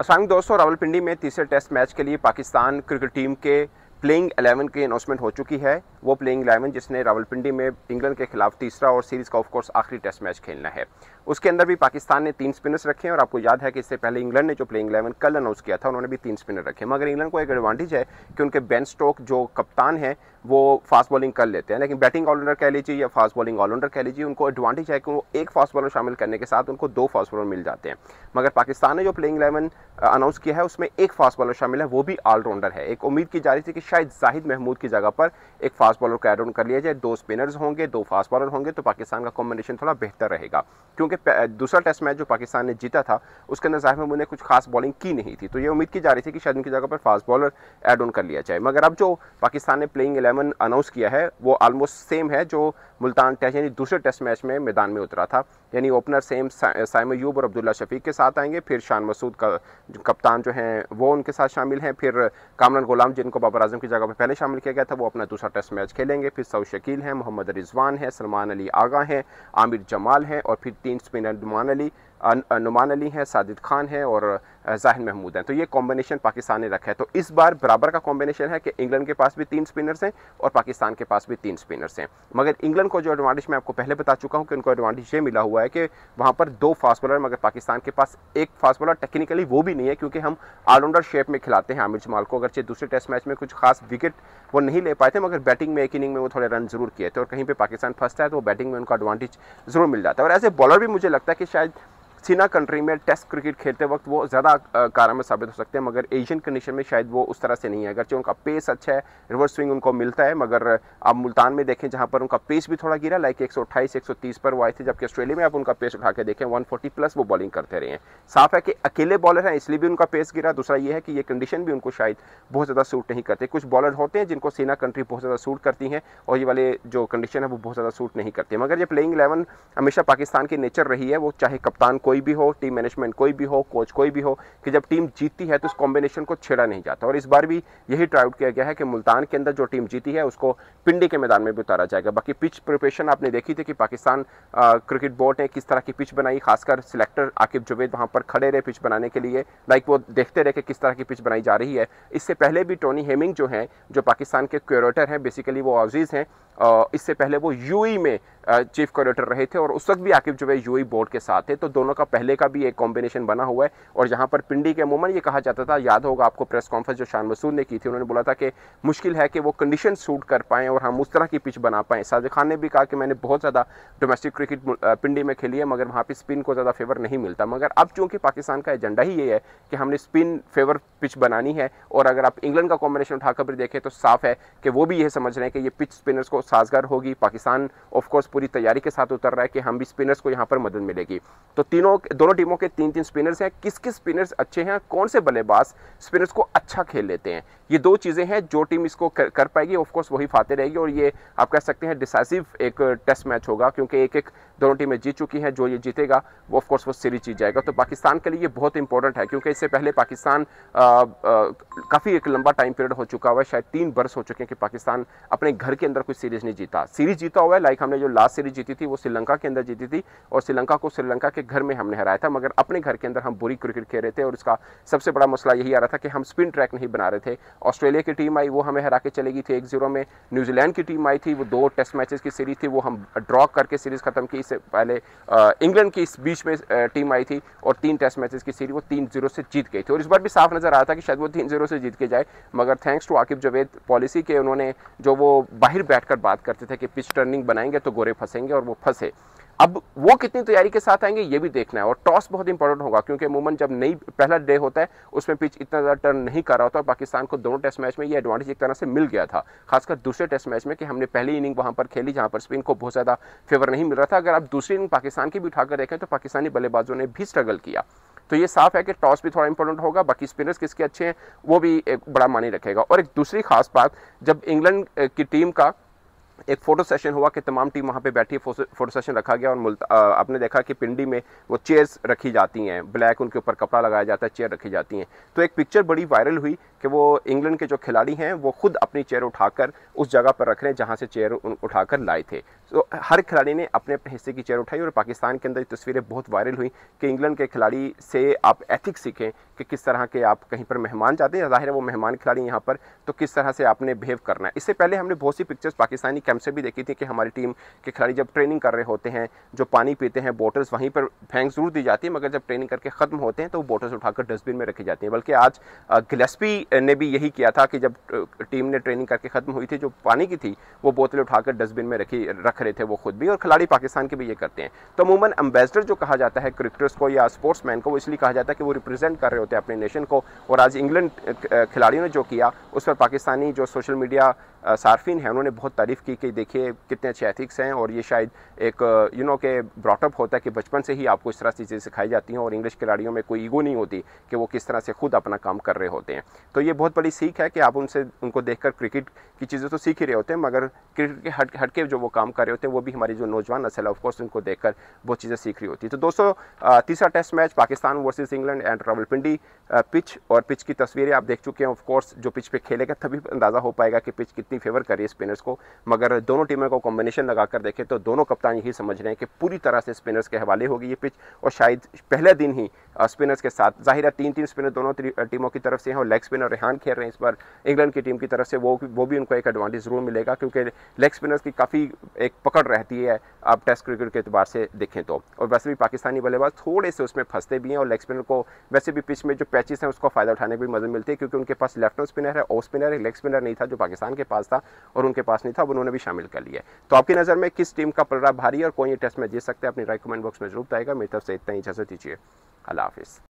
असलम दोस्तों रावलपिंडी में तीसरे टेस्ट मैच के लिए पाकिस्तान क्रिकेट टीम के प्लेइंग एलेवन की अनाउंसमेंट हो चुकी है वो प्लेइंग इलेवन जिसने रावलपिंडी में इंग्लैंड के खिलाफ तीसरा और सीरीज़ का ऑफकोर्स आखिरी टेस्ट मैच खेलना है उसके अंदर भी पाकिस्तान ने तीन स्पिनर्स रखे हैं और आपको याद है कि इससे पहले इंग्लैंड ने जो प्लेइंग इलेवन कल अनाउंस किया था उन्होंने भी तीन स्पिनर रखे मगर इंग्लैंड को एक एडवांटेज है कि उनके बैन स्टोक जो कप्तान हैं वो फास्ट बॉलिंग कर लेते हैं लेकिन बैटिंग ऑलराउंडर कह लीजिए या फास्ट बॉलिंग ऑलराउंडर कह लीजिए उनको एडवांटेज है कि वो एक फास्ट बॉलर शामिल करने के साथ उनको दो फास्ट बॉलर मिल जाते हैं मगर पाकिस्तान ने जो प्लेइंग इलेवन अनाउंस किया है उसमें एक फास्ट बॉलर शामिल है वो भी ऑलराउंडर है एक उम्मीद की जा रही थी कि शायद जाहिद महमूद की जगह पर एक फास्ट फास्ट बॉलर को एड ऑन कर लिया जाए दो स्पिनर्स होंगे दो फास्ट बॉलर होंगे तो पाकिस्तान का कॉम्बिनेशन थोड़ा बेहतर रहेगा क्योंकि दूसरा टेस्ट मैच जो पाकिस्तान ने जीता था उसके अंदर जाहिर ने कुछ खास बॉलिंग की नहीं थी तो ये उम्मीद की जा रही थी कि शायद उनकी जगह पर फास्ट बॉलर एड ऑन कर लिया जाए मगर अब जो पाकिस्तान ने प्लेइंग एलेवन अनाउंस किया है वो ऑलमोस्ट सेम है जो मुल्तान टेस्ट यानी दूसरे टेस्ट मैच में मैदान में उतरा था यानी ओपनर सेम साइम यूब और अब्दुल्ला शफीक के साथ आएंगे फिर शान मसूद का कप्तान जो हैं वो उनके साथ शामिल हैं फिर कामरान गुलाम जिनको बाबर आजम की जगह पर पहले शामिल किया गया था वो अपना दूसरा टेस्ट मैच खेलेंगे फिर सऊ शकील हैं मोहम्मद रिजवान हैं सलमान अली आगा हैं आमिर जमाल हैं और फिर तीन स्पिनर नुमान अली नुमान अली हैं साजिद खान हैं और जाहिर महमूद हैं तो ये कॉम्बिनेशन पाकिस्तान ने रखा है तो इस बार बराबर का कॉम्बिनेशन है कि इंग्लैंड के पास भी तीन स्पिनर्स हैं और पाकिस्तान के पास भी तीन स्पिनर्स हैं मगर इंग्लैंड को जो एडवांटेज मैं आपको पहले बता चुका हूँ कि उनको एडवांटेज ये मिला हुआ है कि वहाँ पर दो फास्ट बॉलर मगर पाकिस्तान के पास एक फास्ट बॉलर टेक्निकली वो भी नहीं है क्योंकि हम ऑलराउंडर शेप में खिलाते हैं आमिर जमाल को अगरचे दूसरे टेस्ट मैच में कुछ खास विकेट वो नहीं ले पाए थे मगर बैटिंग में एक इनिंग में वो थोड़े रन जरूर किए थे और कहीं पर पाकिस्तान फंसता है तो बैटिंग में उनका एडवांटेज जरूर मिल जाता है और एज ए बॉलर भी मुझे लगता है कि शायद सीना कंट्री में टेस्ट क्रिकेट खेलते वक्त वो ज़्यादा कारा में साबित हो सकते हैं मगर एशियन कंडीशन में शायद वो उस तरह से नहीं है अगरचे उनका पेस अच्छा है रिवर्स स्विंग उनको मिलता है मगर आप मुल्तान में देखें जहाँ पर उनका पेस भी थोड़ा गिरा लाइक एक सौ पर वो आए थे जबकि ऑस्ट्रेलिया में आप उनका पेस उठा के देखें वन प्लस वो बॉलिंग करते रहे हैं साफ है कि अकेले बॉलर हैं इसलिए भी उनका पेस गिरा दूसरा ये है कि ये कंडीशन भी उनको शायद बहुत ज़्यादा सूट नहीं करते कुछ बॉलर होते हैं जिनको सीना कंट्री बहुत ज़्यादा सूट करती हैं और ये वाले जो कंडीशन है वो बहुत ज़्यादा सूट नहीं करते मगर ये प्लेइंग इलेवन हमेशा पाकिस्तान की नेचर रही है वो चाहे कप्तान कोई भी हो टीम मैनेजमेंट कोई भी हो कोच कोई भी हो कि जब टीम जीतती है तो इस कॉम्बिनेशन को छेड़ा नहीं जाता और इस बार भी यही ट्राई किया गया है कि मुल्तान के अंदर जो टीम जीती है उसको पिंडी के मैदान में भी उतारा जाएगा बाकी पिच प्रिपरेशन आपने देखी थी कि पाकिस्तान क्रिकेट बोर्ड ने किस तरह की पिच बनाई खासकर सिलेक्टर आकिब जुवेद वहाँ पर खड़े रहे पिच बनाने के लिए लाइक वो देखते रहे कि किस तरह की पिच बनाई जा रही है इससे पहले भी टोनी हेमिंग जो हैं जो पाकिस्तान के क्यूरेटर हैं बेसिकली वो ऑजीज़ हैं इससे पहले वो यू में चीफ कॉरेटर रहे थे और उस वक्त भी आकिब जो है यू बोर्ड के साथ थे तो दोनों का पहले का भी एक कॉम्बिनेशन बना हुआ है और जहाँ पर पिंडी के अमूमन ये कहा जाता था याद होगा आपको प्रेस कॉन्फ्रेंस जो शान मसूद ने की थी उन्होंने बोला था कि मुश्किल है कि वो कंडीशन सूट कर पाएँ और हम उस तरह की पिच बना पाएँ साजिद खान ने भी कहा कि मैंने बहुत ज़्यादा डोमेस्टिक क्रिकेट पिंडी में खेली है मगर वहाँ पर स्पिन को ज़्यादा फेवर नहीं मिलता मगर अब चूँकि पाकिस्तान का एजेंडा ही ये है कि हमने स्पिन फेवर पिच बनानी है और अगर आप इंग्लैंड का कॉम्बिनेशन उठाकर भी देखें तो साफ है कि वो भी ये समझ रहे हैं कि ये पिच स्पिनर्स को साजगार होगी पाकिस्तान ऑफकोर्स पूरी तैयारी के साथ उतर रहा है कि हम भी स्पिनर्स को यहाँ पर मदद मिलेगी तो तीनों दोनों टीमों के तीन तीन स्पिनर्स हैं किस किस स्पिनर्स अच्छे हैं कौन से बल्लेबाज स्पिनर्स को अच्छा खेल लेते हैं ये दो चीज़ें हैं जो टीम इसको कर, कर पाएगी ऑफकोर्स वही फाते रहेगी और ये आप कह सकते हैं डिसाइसिव एक टेस्ट मैच होगा क्योंकि एक एक दोनों टीमें जीत चुकी हैं जो ये जीतेगा वो ऑफकोर्स वो सीरीज जीत जाएगा तो पाकिस्तान के लिए ये बहुत इंपॉर्टेंट है क्योंकि इससे पहले पाकिस्तान काफ़ी एक लंबा टाइम पीरियड हो चुका हुआ है शायद तीन बरस हो चुके हैं कि पाकिस्तान अपने घर के अंदर कोई सीरीज नहीं जीता सीरीज जीता हुआ है लाइक हमने जो लास्ट सीरीज जीती थी वो श्रीलंका के अंदर जीती थी और श्रीलंका को श्रीलंका के घर में हमने हराया था मगर अपने घर के अंदर हम बुरी क्रिकेट खेल रहे थे और इसका सबसे बड़ा मसला यही आ रहा था कि हम स्पिन ट्रैक नहीं बना रहे थे ऑस्ट्रेलिया की टीम आई वो हमें हरा के चलेगी थी एक जीरो में न्यूजीलैंड की टीम आई थी वो दो टेस्ट मैचेस की सीरीज थी वो हम ड्रॉ करके सीरीज खत्म की से पहले इंग्लैंड की इस बीच में टीम आई थी और तीन टेस्ट मैचेस की सीरीज वो तीन जीरो से जीत गई थी और इस बार भी साफ नजर आ रहा था कि शायद वो तीन जीरो से जीत के जाए मगर thanks to Aqib Javed policy के उन्होंने जो वो बाहर बैठकर बात करते थे कि पिच टर्निंग बनाएंगे तो गोरे फंसेंगे और वो फंसे अब वो कितनी तैयारी के साथ आएंगे ये भी देखना है और टॉस बहुत इंपॉर्टेंट होगा क्योंकि अमूमन जब नई पहला डे होता है उसमें पिच इतना ज़्यादा टर्न नहीं कर रहा होता और पाकिस्तान को दोनों टेस्ट मैच में ये एडवांटेज एक तरह से मिल गया था खासकर दूसरे टेस्ट मैच में कि हमने पहली इनिंग वहाँ पर खेली जहाँ पर स्पिन को बहुत ज़्यादा फेवर नहीं मिल रहा था अगर आप दूसरी इनिंग पाकिस्तान की भी उठाकर देखें तो पाकिस्तानी बल्लेबाजों ने भी स्ट्रगल किया तो ये साफ है कि टॉस भी थोड़ा इंपॉर्टेंट होगा बाकी स्पिनर्स किसके अच्छे हैं वो भी एक बड़ा मानी रखेगा और एक दूसरी खास बात जब इंग्लैंड की टीम का एक फ़ोटो सेशन हुआ कि तमाम टीम वहाँ पे बैठी फ़ोटो सेशन रखा गया और आ, आपने देखा कि पिंडी में वो चेयर्स रखी जाती हैं ब्लैक उनके ऊपर कपड़ा लगाया जाता है चेयर रखी जाती हैं तो एक पिक्चर बड़ी वायरल हुई कि वो इंग्लैंड के जो खिलाड़ी हैं वो खुद अपनी चेयर उठाकर उस जगह पर रख रहे हैं जहाँ से चेयर उठाकर लाए थे तो हर खिलाड़ी ने अपने अपने हिस्से की चेयर उठाई और पाकिस्तान के अंदर तस्वीरें बहुत वायरल हुई कि इंग्लैंड के खिलाड़ी से आप एथिक्स सीखें कि किस तरह के आप कहीं पर मेहमान जाते हैं ज़ाहिर है वो मेहमान खिलाड़ी यहाँ पर तो किस तरह से आपने बिहेव करना है इससे पहले हमने बहुत सी पिक्चर्स पाकिस्तानी कैंप से भी देखी थी कि हमारी टीम के खिलाड़ी जब ट्रेनिंग कर रहे होते हैं जो पानी पीते हैं बोटल्स वहीं पर फेंक जरूर दी जाती है मगर जब ट्रेनिंग करके ख़त्म होते हैं तो वो बोटल्स उठाकर डस्टबिन में रखी जाती हैं बल्कि आज गिलेस्पी ने भी यही किया था कि जब टीम ने ट्रेनिंग करके ख़त्म हुई थी जो पानी की थी वो बोतलें उठाकर डस्टबिन में रखी रख रहे थे वो खुद भी और खिलाड़ी पाकिस्तान के भी ये करते हैं तो अमूमन एम्बेसडर जो कहा जाता है क्रिकेटर्स को या स्पोर्ट्स को वो इसलिए कहा जाता है कि वो रिप्रेजेंट कर रहे होते हैं अपने नेशन को और आज इंग्लैंड खिलाड़ियों ने जो किया उस पर पाकिस्तानी जो सोशल मीडिया सार्फिन है उन्होंने बहुत तारीफ़ की कि देखिए कितने अच्छे एथिक्स हैं और ये शायद एक यू नो के ब्रॉटअप होता है कि बचपन से ही आपको इस तरह से चीज़ें सिखाई जाती हैं और इंग्लिश खिलाड़ियों में कोई ईगो नहीं होती कि वो किस तरह से खुद अपना काम कर रहे होते हैं तो ये बहुत बड़ी सीख है कि आप उनसे उनको देख क्रिकेट की चीज़ें तो सीख ही रहे होते हैं मगर क्रिकेट के हट हट के जो वो काम कर रहे होते हैं वो भी हमारी जो नौजवान नसल है ऑफकोर्स उनको देखकर बहुत चीज़ें सीख रही होती है तो दोस्तों तीसरा test match Pakistan versus England and Rawalpindi pitch और पिच की तस्वीरें आप देख चुके हैं ऑफकोर्स जो पिच पर खेलेगा तभी अंदाज़ा हो पाएगा कि पिच कितनी फेवर कर रही है स्पिनर्स को मगर अगर दोनों टीमों को कॉम्बिनेशन लगा कर देखें तो दोनों कप्तान यही समझ रहे हैं कि पूरी तरह से स्पिनर्स के हवाले होगी ये पिच और शायद पहले दिन ही स्पिनर्स के साथ जाहिर है तीन तीन स्पिनर दोनों टीमों की तरफ से हैं और लेग स्पिनर रेहान खेल रहे हैं इस बार इंग्लैंड की टीम की तरफ से वो वो भी उनको एक एडवांटेज ज़रूर मिलेगा क्योंकि लेग स्पिनर्स की काफ़ी एक पकड़ रहती है आप टेस्ट क्रिकेट के अतबार से देखें तो और वैसे भी पाकिस्तानी बल्लेबाज थोड़े से उसमें फंसते भी हैं और लेग स्पिनर को वैसे भी पिच में जो पैचेस हैं उसका फ़ायदा उठाने में भी मदद मिलती है क्योंकि उनके पास लेफ्ट स्पिनर है ऑफ स्पिनर है लेग स्पिनर नहीं था जो पाकिस्तान के पास था और उनके पास नहीं था उन्होंने ने भी शामिल कर लिया है तो आपकी नज़र में किस टीम का पलड़ा भारी और कौन ये टेस्ट में जीत सकते हैं अपनी राय कमेंट बॉक्स में जरूर बताएगा मेरी तरफ से इतना ही इजाज़त दीजिए अल्लाह हाफिज़